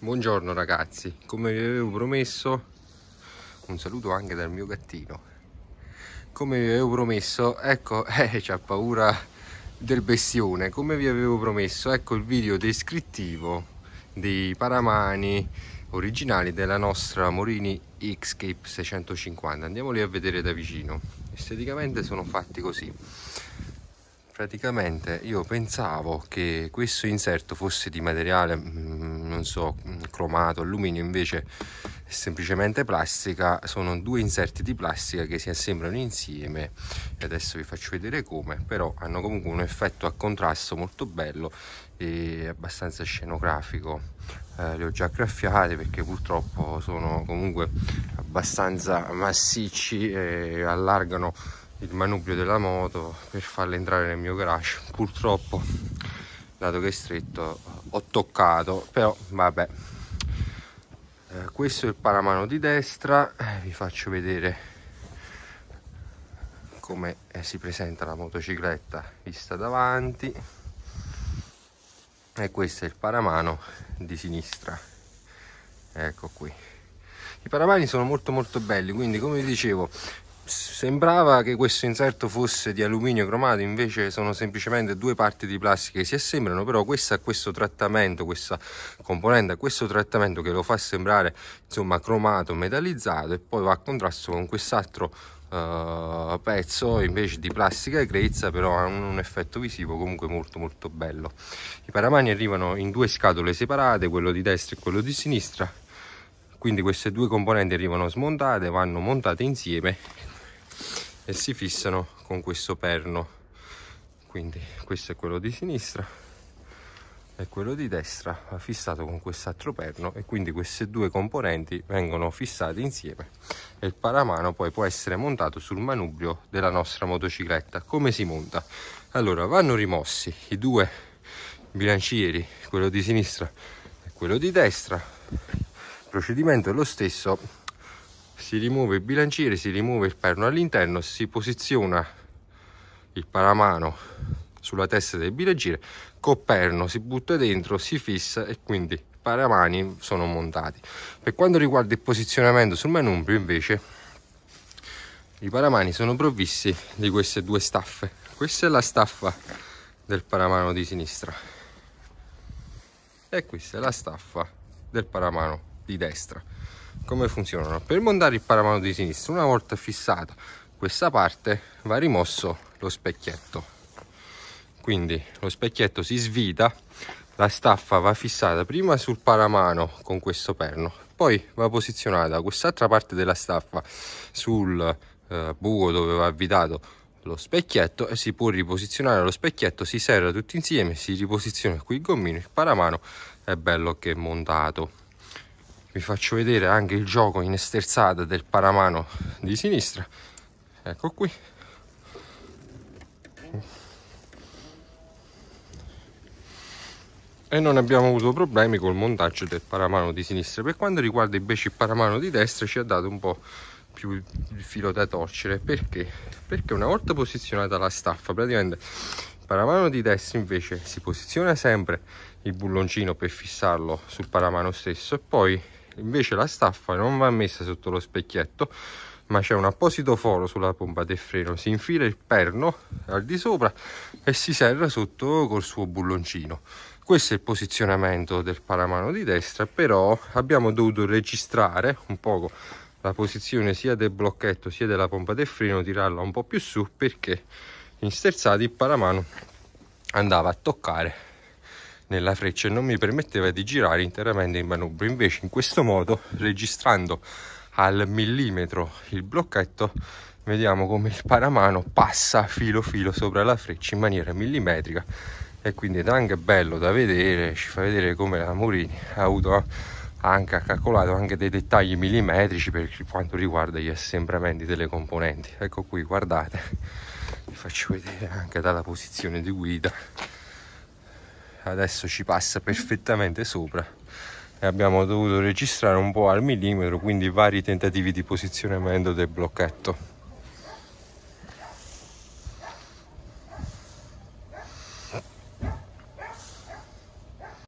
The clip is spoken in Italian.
Buongiorno ragazzi, come vi avevo promesso, un saluto anche dal mio gattino. Come vi avevo promesso, ecco, eh, c'ha paura del bestione. Come vi avevo promesso, ecco il video descrittivo dei paramani originali della nostra Morini Xcape 650. Andiamoli a vedere da vicino. Esteticamente sono fatti così. Praticamente io pensavo che questo inserto fosse di materiale mm, non so, mm, cromato, alluminio invece è semplicemente plastica, sono due inserti di plastica che si assemblano insieme adesso vi faccio vedere come, però hanno comunque un effetto a contrasto molto bello e abbastanza scenografico. Eh, le ho già graffiate perché purtroppo sono comunque abbastanza massicci e allargano il manubrio della moto per farle entrare nel mio garage. Purtroppo dato che è stretto ho toccato però vabbè eh, questo è il paramano di destra eh, vi faccio vedere come eh, si presenta la motocicletta vista davanti e questo è il paramano di sinistra ecco qui i paramani sono molto molto belli quindi come vi dicevo sembrava che questo inserto fosse di alluminio cromato invece sono semplicemente due parti di plastica che si assembrano però questa questo trattamento questa componente ha questo trattamento che lo fa sembrare insomma cromato metallizzato e poi va a contrasto con quest'altro Uh, pezzo invece di plastica grezza però ha un, un, effetto visivo comunque molto molto bello i paramani arrivano in due scatole separate quello di destra e quello di sinistra quindi queste due componenti arrivano smontate vanno montate insieme e si fissano con questo perno quindi questo è quello di sinistra e quello di destra fissato con quest'altro perno e quindi queste due componenti vengono fissate insieme e il paramano poi può essere montato sul manubrio della nostra motocicletta come si monta allora vanno rimossi i due bilancieri quello di sinistra e quello di destra il procedimento è lo stesso si rimuove il bilanciere, si rimuove il perno all'interno, si posiziona il paramano sulla testa del bilanciere, col perno si butta dentro, si fissa e quindi i paramani sono montati. Per quanto riguarda il posizionamento sul manubrio invece, i paramani sono provvisti di queste due staffe. Questa è la staffa del paramano di sinistra e questa è la staffa del paramano di destra come funzionano per montare il paramano di sinistra una volta fissata questa parte va rimosso lo specchietto quindi lo specchietto si svita la staffa va fissata prima sul paramano con questo perno poi va posizionata quest'altra parte della staffa sul eh, buco dove va avvitato lo specchietto e si può riposizionare lo specchietto si serra tutti insieme si riposiziona qui il gommino il paramano è bello che è montato vi faccio vedere anche il gioco in esterzata del paramano di sinistra ecco qui e non abbiamo avuto problemi col montaggio del paramano di sinistra per quanto riguarda invece il paramano di destra ci ha dato un po' più il filo da torcere perché perché una volta posizionata la staffa praticamente il paramano di destra invece si posiziona sempre il bulloncino per fissarlo sul paramano stesso e poi invece la staffa non va messa sotto lo specchietto ma c'è un apposito foro sulla pompa del freno si infila il perno al di sopra e si serra sotto col suo bulloncino questo è il posizionamento del paramano di destra però abbiamo dovuto registrare un poco la posizione sia del blocchetto sia della pompa del freno tirarla un po' più su perché in sterzati il paramano andava a toccare nella freccia e non mi permetteva di girare interamente il manubrio. Invece in questo modo, registrando al millimetro il blocchetto, vediamo come il paramano passa filo filo sopra la freccia in maniera millimetrica e quindi è anche bello da vedere, ci fa vedere come la Murini ha avuto eh, anche ha calcolato anche dei dettagli millimetrici per quanto riguarda gli assembramenti delle componenti ecco qui guardate vi faccio vedere anche dalla posizione di guida adesso ci passa perfettamente sopra e abbiamo dovuto registrare un po' al millimetro quindi vari tentativi di posizionamento del blocchetto